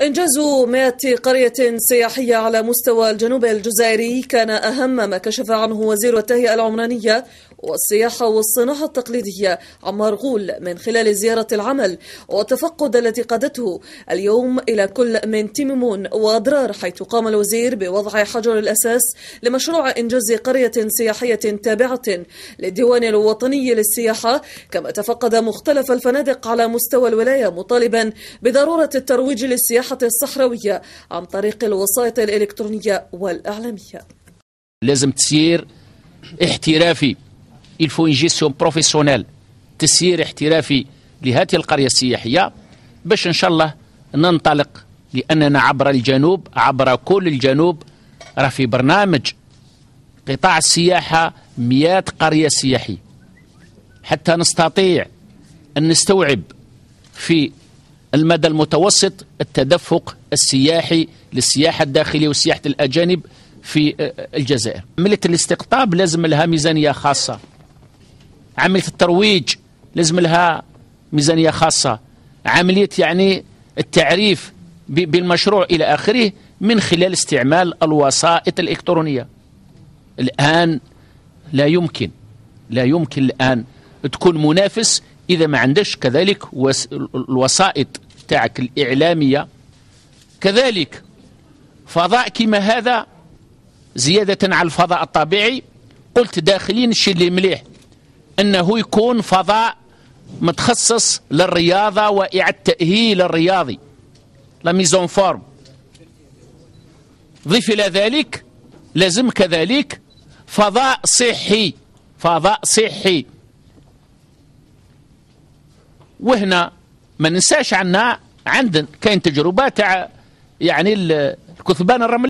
إنجاز مئة قرية سياحية على مستوى الجنوب الجزائري كان أهم ما كشف عنه وزير التهيئة العمرانية والسياحة والصناعة التقليدية عمار غول من خلال زيارة العمل والتفقد الذي قادته اليوم إلى كل من تيممون وأضرار حيث قام الوزير بوضع حجر الأساس لمشروع إنجاز قرية سياحية تابعة للديوان الوطني للسياحة كما تفقد مختلف الفنادق على مستوى الولاية مطالبا بضرورة الترويج للسياحة الصحراوية عن طريق الوسائط الإلكترونية والإعلامية لازم تسير احترافي il faut une gestion professionnelle تسيير احترافي لهذه القرية السياحية باش إن شاء الله ننطلق لأننا عبر الجنوب عبر كل الجنوب راه في برنامج قطاع السياحة مئات قرية سياحية حتى نستطيع أن نستوعب في المدى المتوسط التدفق السياحي للسياحة الداخلية وسياحة الأجانب في آه، الجزائر عملية الاستقطاب لازم لها ميزانية خاصة عملية الترويج لازم لها ميزانية خاصة عملية يعني التعريف بالمشروع إلى آخره من خلال استعمال الوسائط الإلكترونية الآن لا يمكن لا يمكن الآن تكون منافس إذا ما عندش كذلك الوسائط تاعك الإعلامية كذلك فضاء كما هذا زيادة على الفضاء الطبيعي قلت داخلين الشيء اللي مليح أنه يكون فضاء متخصص للرياضة وإعادة تأهيل الرياضي لا ميزون فورم ضيف إلى ذلك لازم كذلك فضاء صحي فضاء صحي وهنا ما ننساش عنا عندنا كاين تجربه تاع يعني الكثبان الرملي